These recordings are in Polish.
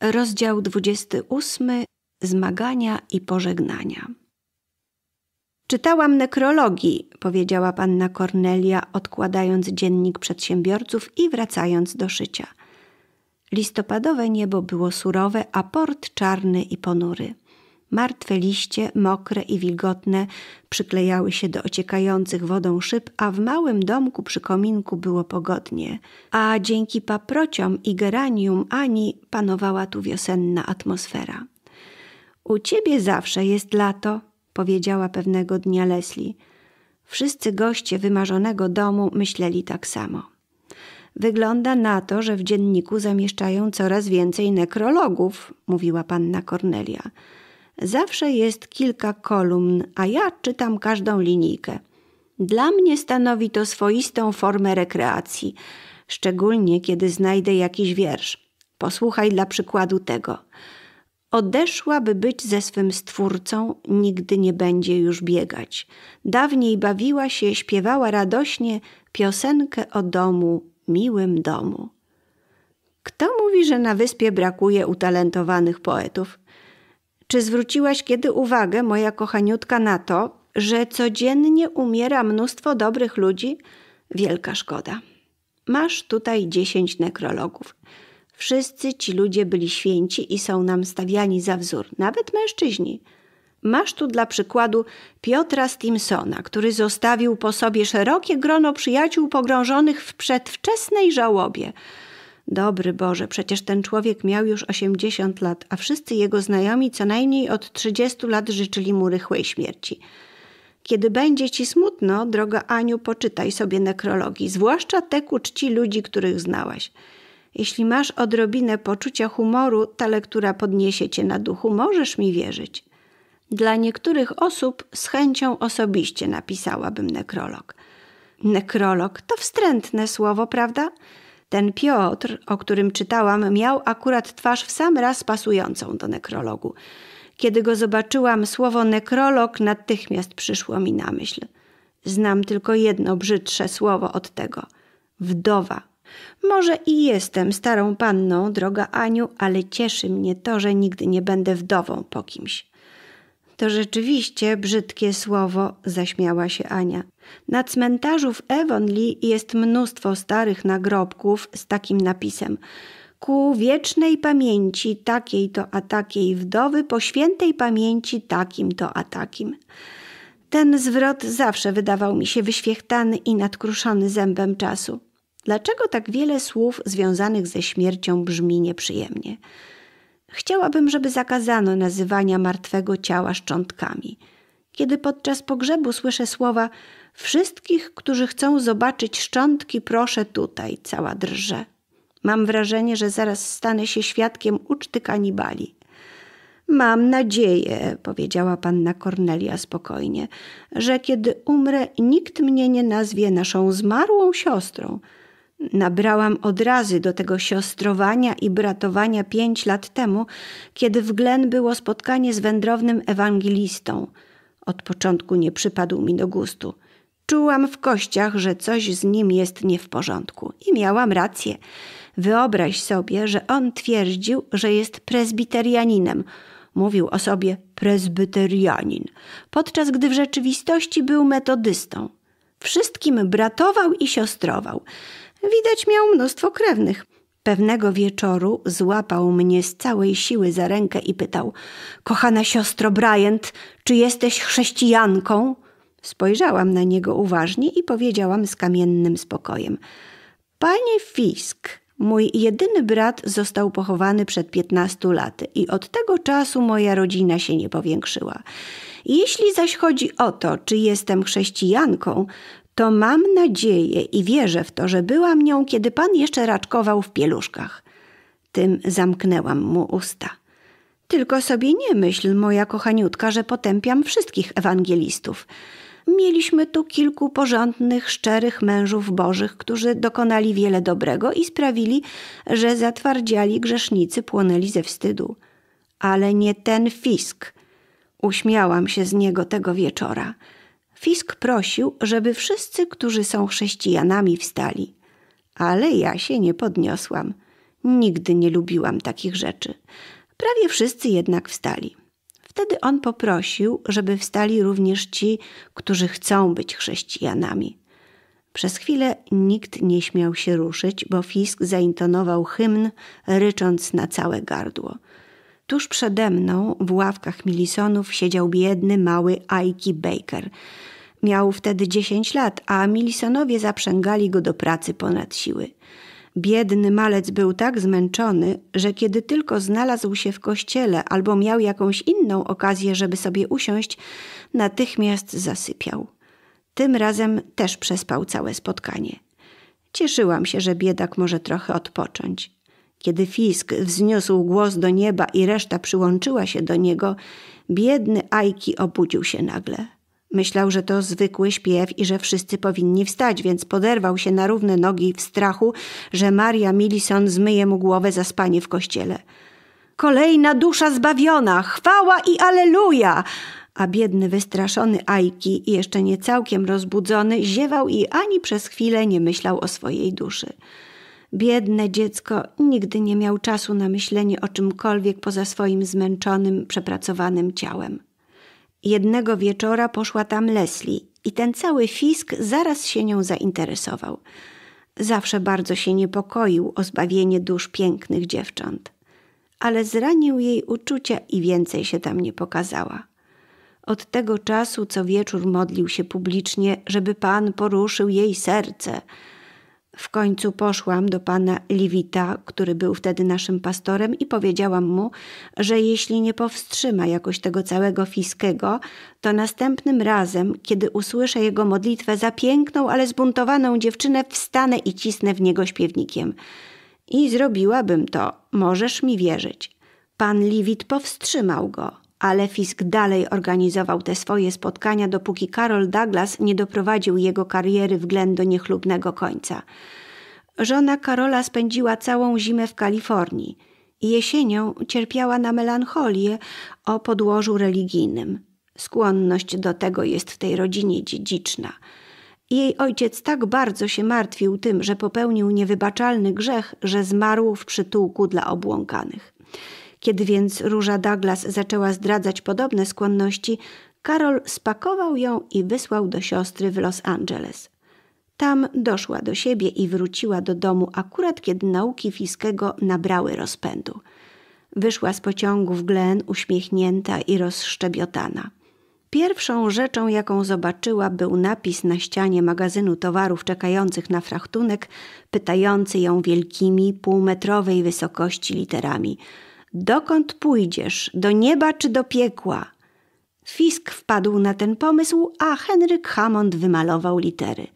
Rozdział 28 Zmagania i pożegnania. Czytałam nekrologii, powiedziała panna Kornelia, odkładając dziennik przedsiębiorców i wracając do szycia. Listopadowe niebo było surowe, a port czarny i ponury. Martwe liście, mokre i wilgotne, przyklejały się do ociekających wodą szyb, a w małym domku przy kominku było pogodnie. A dzięki paprociom i geranium Ani panowała tu wiosenna atmosfera. U ciebie zawsze jest lato, powiedziała pewnego dnia Leslie. Wszyscy goście wymarzonego domu myśleli tak samo. Wygląda na to, że w dzienniku zamieszczają coraz więcej nekrologów, mówiła panna Cornelia. Zawsze jest kilka kolumn, a ja czytam każdą linijkę. Dla mnie stanowi to swoistą formę rekreacji, szczególnie kiedy znajdę jakiś wiersz. Posłuchaj dla przykładu tego. Odeszłaby być ze swym stwórcą, nigdy nie będzie już biegać. Dawniej bawiła się, śpiewała radośnie piosenkę o domu, miłym domu. Kto mówi, że na wyspie brakuje utalentowanych poetów? Czy zwróciłaś kiedy uwagę, moja kochaniutka, na to, że codziennie umiera mnóstwo dobrych ludzi? Wielka szkoda. Masz tutaj dziesięć nekrologów. Wszyscy ci ludzie byli święci i są nam stawiani za wzór, nawet mężczyźni. Masz tu dla przykładu Piotra Stimsona, który zostawił po sobie szerokie grono przyjaciół pogrążonych w przedwczesnej żałobie – Dobry Boże, przecież ten człowiek miał już osiemdziesiąt lat, a wszyscy jego znajomi co najmniej od trzydziestu lat życzyli mu rychłej śmierci. Kiedy będzie ci smutno, droga Aniu, poczytaj sobie nekrologii, zwłaszcza te ku czci ludzi, których znałaś. Jeśli masz odrobinę poczucia humoru, ta lektura podniesie cię na duchu, możesz mi wierzyć. Dla niektórych osób z chęcią osobiście napisałabym nekrolog. Nekrolog to wstrętne słowo, prawda? Ten Piotr, o którym czytałam, miał akurat twarz w sam raz pasującą do nekrologu. Kiedy go zobaczyłam, słowo nekrolog natychmiast przyszło mi na myśl. Znam tylko jedno brzydsze słowo od tego wdowa. Może i jestem starą panną, droga Aniu, ale cieszy mnie to, że nigdy nie będę wdową po kimś. To rzeczywiście brzydkie słowo, zaśmiała się Ania. Na cmentarzu w Evonli jest mnóstwo starych nagrobków z takim napisem ku wiecznej pamięci takiej to a takiej wdowy, po świętej pamięci takim to a takim. Ten zwrot zawsze wydawał mi się wyświechtany i nadkruszony zębem czasu. Dlaczego tak wiele słów związanych ze śmiercią brzmi nieprzyjemnie? Chciałabym, żeby zakazano nazywania martwego ciała szczątkami. Kiedy podczas pogrzebu słyszę słowa Wszystkich, którzy chcą zobaczyć szczątki, proszę tutaj, cała drże. Mam wrażenie, że zaraz stanę się świadkiem uczty kanibali. Mam nadzieję, powiedziała panna Kornelia spokojnie, że kiedy umrę, nikt mnie nie nazwie naszą zmarłą siostrą. Nabrałam odrazy do tego siostrowania i bratowania pięć lat temu, kiedy w Glen było spotkanie z wędrownym ewangelistą. Od początku nie przypadł mi do gustu. Czułam w kościach, że coś z nim jest nie w porządku i miałam rację. Wyobraź sobie, że on twierdził, że jest prezbiterianinem. Mówił o sobie prezbyterianin, podczas gdy w rzeczywistości był metodystą. Wszystkim bratował i siostrował. Widać miał mnóstwo krewnych. Pewnego wieczoru złapał mnie z całej siły za rękę i pytał: Kochana siostro Bryant, czy jesteś chrześcijanką? Spojrzałam na niego uważnie i powiedziałam z kamiennym spokojem: Panie Fisk, mój jedyny brat został pochowany przed piętnastu laty i od tego czasu moja rodzina się nie powiększyła. Jeśli zaś chodzi o to, czy jestem chrześcijanką, to mam nadzieję i wierzę w to, że byłam nią, kiedy pan jeszcze raczkował w pieluszkach. Tym zamknęłam mu usta. Tylko sobie nie myśl, moja kochaniutka, że potępiam wszystkich ewangelistów. Mieliśmy tu kilku porządnych, szczerych mężów bożych, którzy dokonali wiele dobrego i sprawili, że zatwardziali grzesznicy płonęli ze wstydu. Ale nie ten fisk. Uśmiałam się z niego tego wieczora. Fisk prosił, żeby wszyscy, którzy są chrześcijanami, wstali. Ale ja się nie podniosłam. Nigdy nie lubiłam takich rzeczy. Prawie wszyscy jednak wstali. Wtedy on poprosił, żeby wstali również ci, którzy chcą być chrześcijanami. Przez chwilę nikt nie śmiał się ruszyć, bo Fisk zaintonował hymn, rycząc na całe gardło. Tuż przede mną w ławkach milisonów siedział biedny mały Aiki Baker – Miał wtedy dziesięć lat, a Milisonowie zaprzęgali go do pracy ponad siły. Biedny malec był tak zmęczony, że kiedy tylko znalazł się w kościele albo miał jakąś inną okazję, żeby sobie usiąść, natychmiast zasypiał. Tym razem też przespał całe spotkanie. Cieszyłam się, że biedak może trochę odpocząć. Kiedy Fisk wzniósł głos do nieba i reszta przyłączyła się do niego, biedny Ajki obudził się nagle. Myślał, że to zwykły śpiew i że wszyscy powinni wstać, więc poderwał się na równe nogi w strachu, że Maria Millison zmyje mu głowę za spanie w kościele. Kolejna dusza zbawiona! Chwała i aleluja! A biedny, wystraszony Ajki, jeszcze nie całkiem rozbudzony, ziewał i ani przez chwilę nie myślał o swojej duszy. Biedne dziecko nigdy nie miał czasu na myślenie o czymkolwiek poza swoim zmęczonym, przepracowanym ciałem. Jednego wieczora poszła tam Leslie i ten cały fisk zaraz się nią zainteresował. Zawsze bardzo się niepokoił o zbawienie dusz pięknych dziewcząt, ale zranił jej uczucia i więcej się tam nie pokazała. Od tego czasu co wieczór modlił się publicznie, żeby Pan poruszył jej serce – w końcu poszłam do pana Liwita, który był wtedy naszym pastorem, i powiedziałam mu, że jeśli nie powstrzyma jakoś tego całego Fiskiego, to następnym razem, kiedy usłyszę jego modlitwę za piękną, ale zbuntowaną dziewczynę, wstanę i cisnę w niego śpiewnikiem. I zrobiłabym to, możesz mi wierzyć. Pan Liwit powstrzymał go ale Fisk dalej organizował te swoje spotkania, dopóki Karol Douglas nie doprowadził jego kariery w Glen do niechlubnego końca. Żona Karola spędziła całą zimę w Kalifornii. Jesienią cierpiała na melancholię o podłożu religijnym. Skłonność do tego jest w tej rodzinie dziedziczna. Jej ojciec tak bardzo się martwił tym, że popełnił niewybaczalny grzech, że zmarł w przytułku dla obłąkanych. Kiedy więc Róża Douglas zaczęła zdradzać podobne skłonności, Karol spakował ją i wysłał do siostry w Los Angeles. Tam doszła do siebie i wróciła do domu akurat kiedy nauki Fiskiego nabrały rozpędu. Wyszła z pociągu w Glen uśmiechnięta i rozszczebiotana. Pierwszą rzeczą, jaką zobaczyła, był napis na ścianie magazynu towarów czekających na frachtunek, pytający ją wielkimi, półmetrowej wysokości literami – Dokąd pójdziesz? Do nieba czy do piekła? Fisk wpadł na ten pomysł, a Henryk Hammond wymalował litery.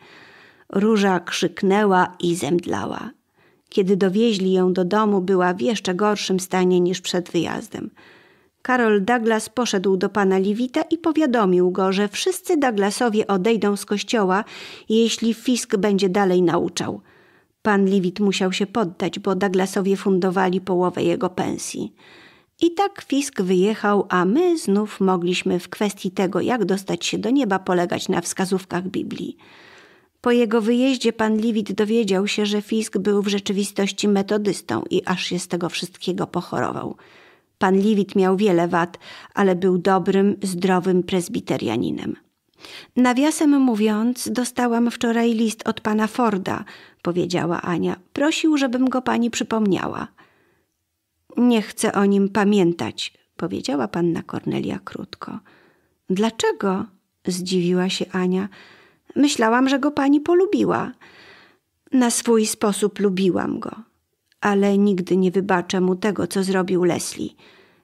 Róża krzyknęła i zemdlała. Kiedy dowieźli ją do domu, była w jeszcze gorszym stanie niż przed wyjazdem. Karol Douglas poszedł do pana Liwita i powiadomił go, że wszyscy Douglasowie odejdą z kościoła, jeśli Fisk będzie dalej nauczał. Pan Liwit musiał się poddać, bo Douglasowie fundowali połowę jego pensji. I tak Fisk wyjechał, a my znów mogliśmy w kwestii tego, jak dostać się do nieba, polegać na wskazówkach Biblii. Po jego wyjeździe pan Liwit dowiedział się, że Fisk był w rzeczywistości metodystą i aż się z tego wszystkiego pochorował. Pan Liwit miał wiele wad, ale był dobrym, zdrowym prezbiterianinem. Nawiasem mówiąc, dostałam wczoraj list od pana Forda, powiedziała Ania. Prosił, żebym go pani przypomniała. Nie chcę o nim pamiętać, powiedziała panna Kornelia krótko. Dlaczego? zdziwiła się Ania. Myślałam, że go pani polubiła. Na swój sposób lubiłam go, ale nigdy nie wybaczę mu tego, co zrobił Leslie.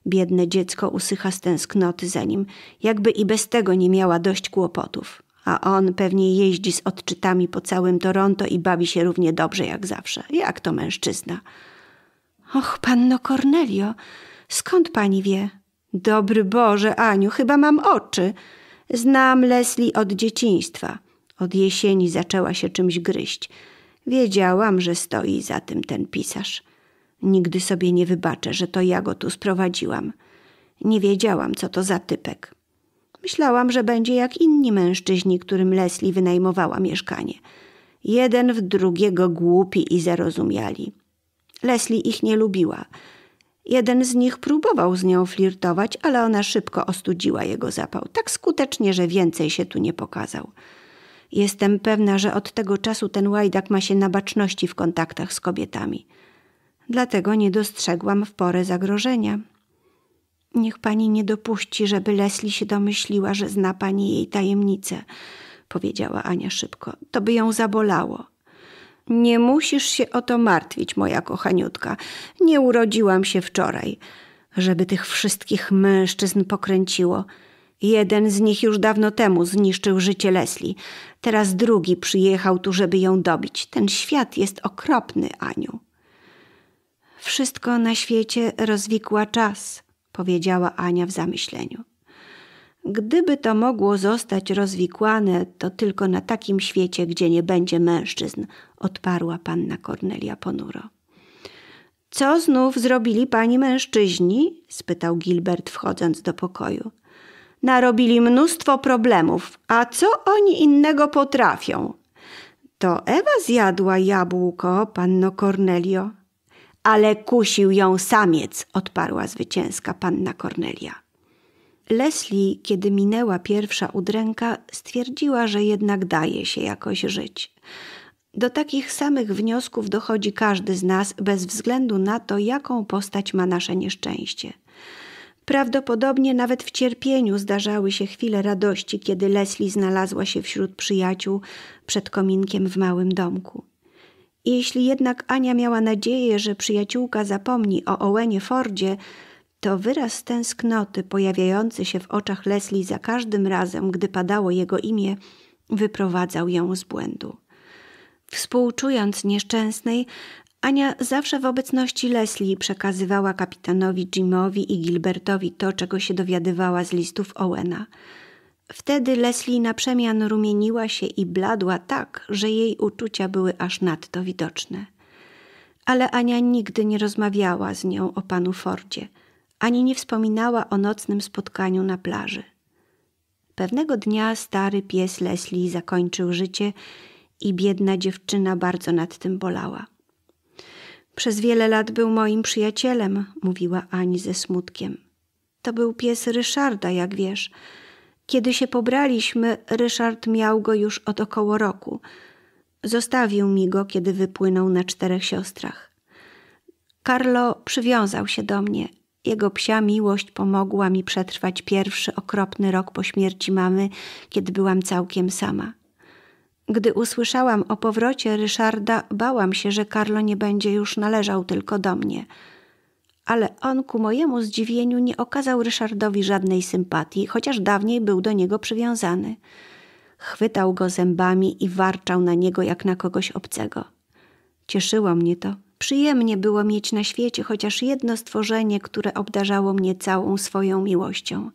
Biedne dziecko usycha z tęsknoty za nim, jakby i bez tego nie miała dość kłopotów. A on pewnie jeździ z odczytami po całym Toronto i bawi się równie dobrze jak zawsze, jak to mężczyzna. Och, panno Cornelio, skąd pani wie? Dobry Boże, Aniu, chyba mam oczy. Znam Leslie od dzieciństwa. Od jesieni zaczęła się czymś gryźć. Wiedziałam, że stoi za tym ten pisarz. Nigdy sobie nie wybaczę, że to ja go tu sprowadziłam. Nie wiedziałam, co to za typek. Myślałam, że będzie jak inni mężczyźni, którym Leslie wynajmowała mieszkanie. Jeden w drugiego głupi i zarozumiali. Leslie ich nie lubiła. Jeden z nich próbował z nią flirtować, ale ona szybko ostudziła jego zapał, tak skutecznie, że więcej się tu nie pokazał. Jestem pewna, że od tego czasu ten łajdak ma się na baczności w kontaktach z kobietami dlatego nie dostrzegłam w porę zagrożenia. Niech pani nie dopuści, żeby Leslie się domyśliła, że zna pani jej tajemnicę, powiedziała Ania szybko. To by ją zabolało. Nie musisz się o to martwić, moja kochaniutka. Nie urodziłam się wczoraj, żeby tych wszystkich mężczyzn pokręciło. Jeden z nich już dawno temu zniszczył życie Leslie. Teraz drugi przyjechał tu, żeby ją dobić. Ten świat jest okropny, Aniu. Wszystko na świecie rozwikła czas, powiedziała Ania w zamyśleniu. Gdyby to mogło zostać rozwikłane, to tylko na takim świecie, gdzie nie będzie mężczyzn, odparła panna Kornelia ponuro. Co znów zrobili pani mężczyźni? spytał Gilbert, wchodząc do pokoju. Narobili mnóstwo problemów, a co oni innego potrafią? To Ewa zjadła jabłko, panno Cornelio. Ale kusił ją samiec, odparła zwycięska panna Kornelia. Leslie, kiedy minęła pierwsza udręka, stwierdziła, że jednak daje się jakoś żyć. Do takich samych wniosków dochodzi każdy z nas, bez względu na to, jaką postać ma nasze nieszczęście. Prawdopodobnie nawet w cierpieniu zdarzały się chwile radości, kiedy Leslie znalazła się wśród przyjaciół przed kominkiem w małym domku. Jeśli jednak Ania miała nadzieję, że przyjaciółka zapomni o Owenie Fordzie, to wyraz tęsknoty pojawiający się w oczach Leslie za każdym razem, gdy padało jego imię, wyprowadzał ją z błędu. Współczując nieszczęsnej, Ania zawsze w obecności Leslie przekazywała kapitanowi Jimowi i Gilbertowi to, czego się dowiadywała z listów Owena – Wtedy Leslie na przemian rumieniła się i bladła tak, że jej uczucia były aż nadto widoczne. Ale Ania nigdy nie rozmawiała z nią o panu Fordzie, ani nie wspominała o nocnym spotkaniu na plaży. Pewnego dnia stary pies Leslie zakończył życie i biedna dziewczyna bardzo nad tym bolała. Przez wiele lat był moim przyjacielem, mówiła Ani ze smutkiem. To był pies Ryszarda, jak wiesz – kiedy się pobraliśmy, Ryszard miał go już od około roku. Zostawił mi go, kiedy wypłynął na czterech siostrach. Carlo przywiązał się do mnie. Jego psia miłość pomogła mi przetrwać pierwszy okropny rok po śmierci mamy, kiedy byłam całkiem sama. Gdy usłyszałam o powrocie Ryszarda, bałam się, że Carlo nie będzie już należał tylko do mnie – ale on ku mojemu zdziwieniu nie okazał Ryszardowi żadnej sympatii, chociaż dawniej był do niego przywiązany. Chwytał go zębami i warczał na niego jak na kogoś obcego. Cieszyło mnie to. Przyjemnie było mieć na świecie chociaż jedno stworzenie, które obdarzało mnie całą swoją miłością.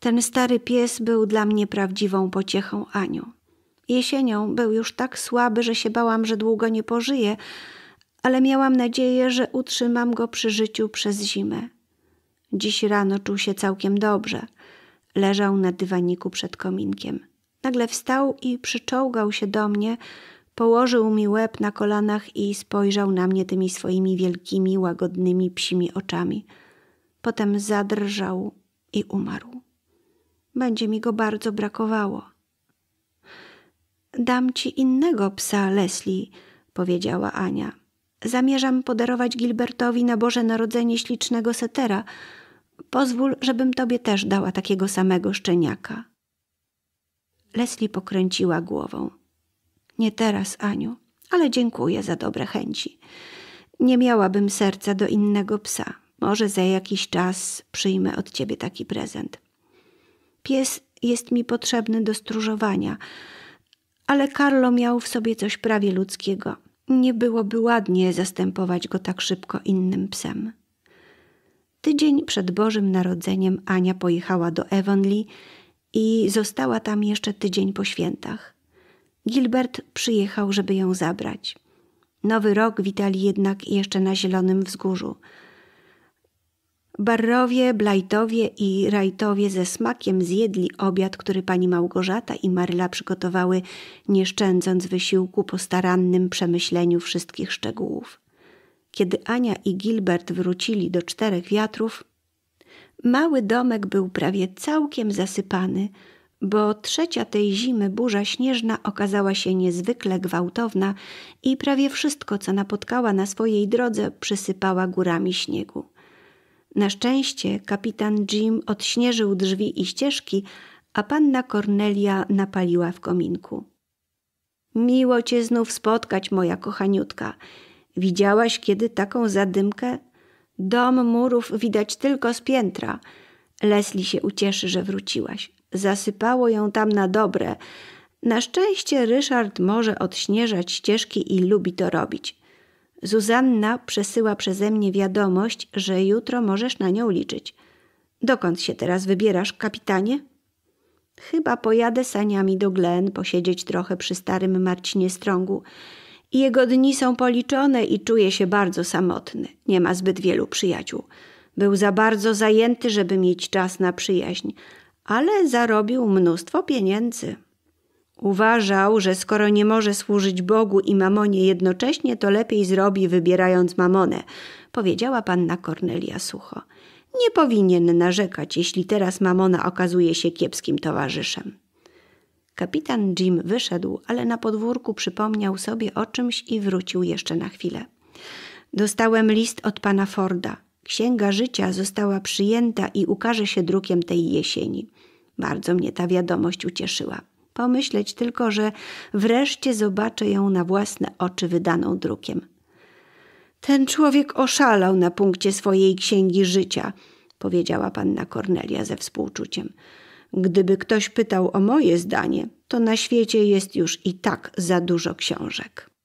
Ten stary pies był dla mnie prawdziwą pociechą Aniu. Jesienią był już tak słaby, że się bałam, że długo nie pożyje, ale miałam nadzieję, że utrzymam go przy życiu przez zimę. Dziś rano czuł się całkiem dobrze. Leżał na dywaniku przed kominkiem. Nagle wstał i przyczołgał się do mnie, położył mi łeb na kolanach i spojrzał na mnie tymi swoimi wielkimi, łagodnymi psimi oczami. Potem zadrżał i umarł. Będzie mi go bardzo brakowało. Dam ci innego psa, Leslie, powiedziała Ania. Zamierzam podarować Gilbertowi na Boże Narodzenie ślicznego setera. Pozwól, żebym tobie też dała takiego samego szczeniaka. Leslie pokręciła głową. Nie teraz, Aniu, ale dziękuję za dobre chęci. Nie miałabym serca do innego psa. Może za jakiś czas przyjmę od ciebie taki prezent. Pies jest mi potrzebny do stróżowania, ale Carlo miał w sobie coś prawie ludzkiego – nie byłoby ładnie zastępować go tak szybko innym psem. Tydzień przed Bożym Narodzeniem Ania pojechała do Avonlea i została tam jeszcze tydzień po świętach. Gilbert przyjechał, żeby ją zabrać. Nowy rok witali jednak jeszcze na Zielonym Wzgórzu – Barrowie, Blajtowie i Rajtowie ze smakiem zjedli obiad, który pani Małgorzata i Maryla przygotowały, nie szczędząc wysiłku po starannym przemyśleniu wszystkich szczegółów. Kiedy Ania i Gilbert wrócili do czterech wiatrów, mały domek był prawie całkiem zasypany, bo trzecia tej zimy burza śnieżna okazała się niezwykle gwałtowna i prawie wszystko, co napotkała na swojej drodze, przysypała górami śniegu. Na szczęście kapitan Jim odśnieżył drzwi i ścieżki, a panna Cornelia napaliła w kominku. Miło cię znów spotkać, moja kochaniutka. Widziałaś kiedy taką zadymkę? Dom murów widać tylko z piętra. Leslie się ucieszy, że wróciłaś. Zasypało ją tam na dobre. Na szczęście Ryszard może odśnieżać ścieżki i lubi to robić. Zuzanna przesyła przeze mnie wiadomość, że jutro możesz na nią liczyć. Dokąd się teraz wybierasz, kapitanie? Chyba pojadę saniami do Glen, posiedzieć trochę przy starym Marcinie Strągu. Jego dni są policzone i czuje się bardzo samotny. Nie ma zbyt wielu przyjaciół. Był za bardzo zajęty, żeby mieć czas na przyjaźń, ale zarobił mnóstwo pieniędzy. Uważał, że skoro nie może służyć Bogu i mamonie jednocześnie, to lepiej zrobi, wybierając mamonę, powiedziała panna Kornelia sucho. Nie powinien narzekać, jeśli teraz mamona okazuje się kiepskim towarzyszem. Kapitan Jim wyszedł, ale na podwórku przypomniał sobie o czymś i wrócił jeszcze na chwilę. Dostałem list od pana Forda. Księga życia została przyjęta i ukaże się drukiem tej jesieni. Bardzo mnie ta wiadomość ucieszyła. Pomyśleć tylko, że wreszcie zobaczę ją na własne oczy wydaną drukiem. Ten człowiek oszalał na punkcie swojej księgi życia, powiedziała panna Kornelia ze współczuciem. Gdyby ktoś pytał o moje zdanie, to na świecie jest już i tak za dużo książek.